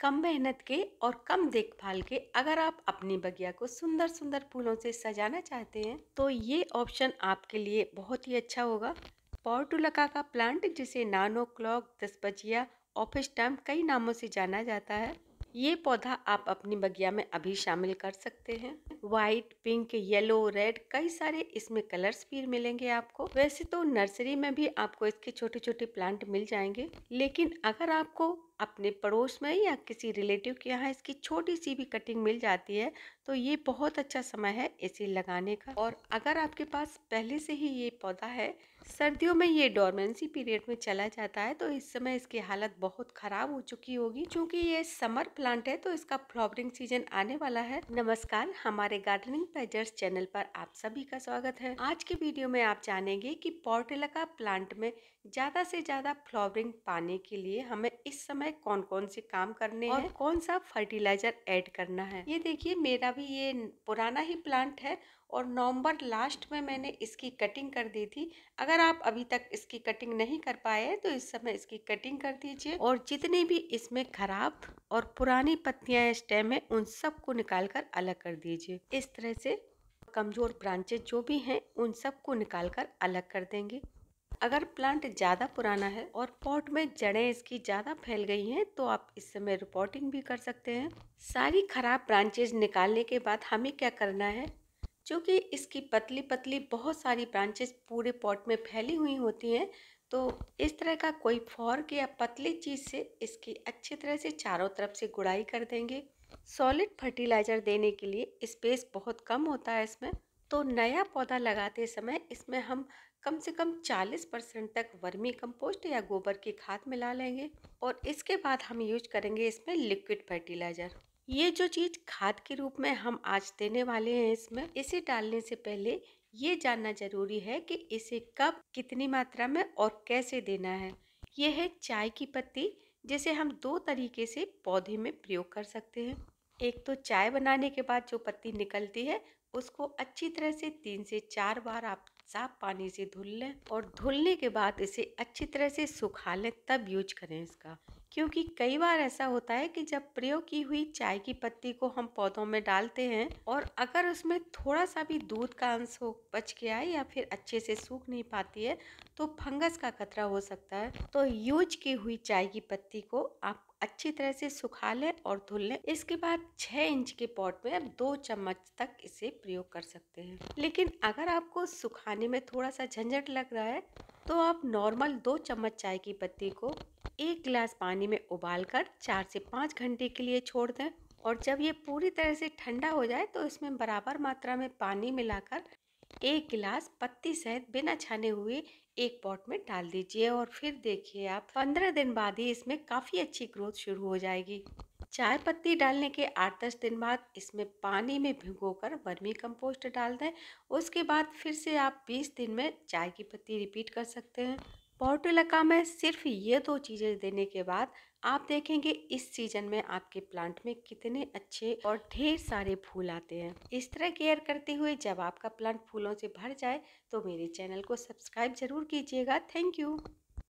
कम मेहनत के और कम देखभाल के अगर आप अपनी बगिया को सुंदर सुंदर फूलों से सजाना चाहते हैं तो ये ऑप्शन आपके लिए बहुत ही अच्छा होगा पॉर्टुलका का प्लांट जिसे नानो क्लॉक बजिया ऑफिस टाइम कई नामों से जाना जाता है ये पौधा आप अपनी बगिया में अभी शामिल कर सकते हैं व्हाइट पिंक येलो रेड कई सारे इसमें कलर्स भी मिलेंगे आपको वैसे तो नर्सरी में भी आपको इसके छोटे छोटे प्लांट मिल जाएंगे लेकिन अगर आपको अपने पड़ोस में या किसी रिलेटिव के यहाँ इसकी छोटी सी भी कटिंग मिल जाती है तो ये बहुत अच्छा समय है इसे लगाने का और अगर आपके पास पहले से ही ये पौधा है सर्दियों में ये डोरमेंसी पीरियड में चला जाता है तो इस समय इसकी हालत बहुत ख़राब हो चुकी होगी क्योंकि ये समर प्लांट है तो इसका फ्लॉवरिंग सीजन आने वाला है नमस्कार हमारे गार्डनिंग प्लेजर्स चैनल पर आप सभी का स्वागत है आज के वीडियो में आप जानेंगे की पोर्टेलका प्लांट में ज़्यादा से ज़्यादा फ्लॉवरिंग पाने के लिए हमें इस समय कौन कौन से काम करने और कौन सा फर्टिलाइजर एड करना है ये देखिए मेरा अभी ये पुराना ही प्लांट है और नवंबर लास्ट में मैंने इसकी कटिंग कर दी थी अगर आप अभी तक इसकी कटिंग नहीं कर पाए तो इस समय इसकी कटिंग कर दीजिए और जितनी भी इसमें खराब और पुरानी पत्तियां स्टेम है उन सबको निकाल कर अलग कर दीजिए इस तरह से कमज़ोर ब्रांचेज जो भी हैं उन सबको निकाल कर अलग कर देंगे अगर प्लांट ज़्यादा पुराना है और पॉट में जड़ें इसकी ज़्यादा फैल गई हैं तो आप इस समय रिपोर्टिंग भी कर सकते हैं सारी खराब ब्रांचेज निकालने के बाद हमें क्या करना है चूँकि इसकी पतली पतली बहुत सारी ब्रांचेज पूरे पॉट में फैली हुई होती हैं तो इस तरह का कोई फॉर्क या पतली चीज़ से इसकी अच्छी तरह से चारों तरफ से गुड़ाई कर देंगे सॉलिड फर्टिलाइज़र देने के लिए स्पेस बहुत कम होता है इसमें तो नया पौधा लगाते समय इसमें हम कम से कम 40 परसेंट तक वर्मी कंपोस्ट या गोबर की खाद मिला लेंगे और इसके बाद हम यूज करेंगे इसमें लिक्विड फर्टिलाइज़र ये जो चीज़ खाद के रूप में हम आज देने वाले हैं इसमें इसे डालने से पहले ये जानना जरूरी है कि इसे कब कितनी मात्रा में और कैसे देना है यह है चाय की पत्ती जिसे हम दो तरीके से पौधे में प्रयोग कर सकते हैं एक तो चाय बनाने के बाद जो पत्ती निकलती है उसको अच्छी तरह से तीन से चार बार आप साफ पानी से धुल लें और धुलने के बाद इसे अच्छी तरह से सुखा लें तब यूज करें इसका क्योंकि कई बार ऐसा होता है कि जब प्रयोग की हुई चाय की पत्ती को हम पौधों में डालते हैं और अगर उसमें थोड़ा सा भी दूध का अंश हो बच गया है या फिर अच्छे से सूख नहीं पाती है तो फंगस का खतरा हो सकता है तो यूज की हुई चाय की पत्ती को आप अच्छी तरह से सुखा लें और धुल लें इसके बाद छः इंच के पॉट में आप दो चम्मच तक इसे प्रयोग कर सकते हैं लेकिन अगर आपको सुखाने में थोड़ा सा झंझट लग रहा है तो आप नॉर्मल दो चम्मच चाय की पत्ती को एक गिलास पानी में उबाल कर चार से पाँच घंटे के लिए छोड़ दें और जब ये पूरी तरह से ठंडा हो जाए तो इसमें बराबर मात्रा में पानी मिलाकर एक गिलास पत्ती सहित बिना छाने हुए एक पॉट में डाल दीजिए और फिर देखिए आप पंद्रह दिन बाद ही इसमें काफ़ी अच्छी ग्रोथ शुरू हो जाएगी चाय पत्ती डालने के आठ दस दिन बाद इसमें पानी में भिगोकर वर्मी कंपोस्ट डाल दें उसके बाद फिर से आप बीस दिन में चाय की पत्ती रिपीट कर सकते हैं पोर्टुलका में सिर्फ ये दो चीज़ें देने के बाद आप देखेंगे इस सीजन में आपके प्लांट में कितने अच्छे और ढेर सारे फूल आते हैं इस तरह केयर करते हुए जब आपका प्लांट फूलों से भर जाए तो मेरे चैनल को सब्सक्राइब जरूर कीजिएगा थैंक यू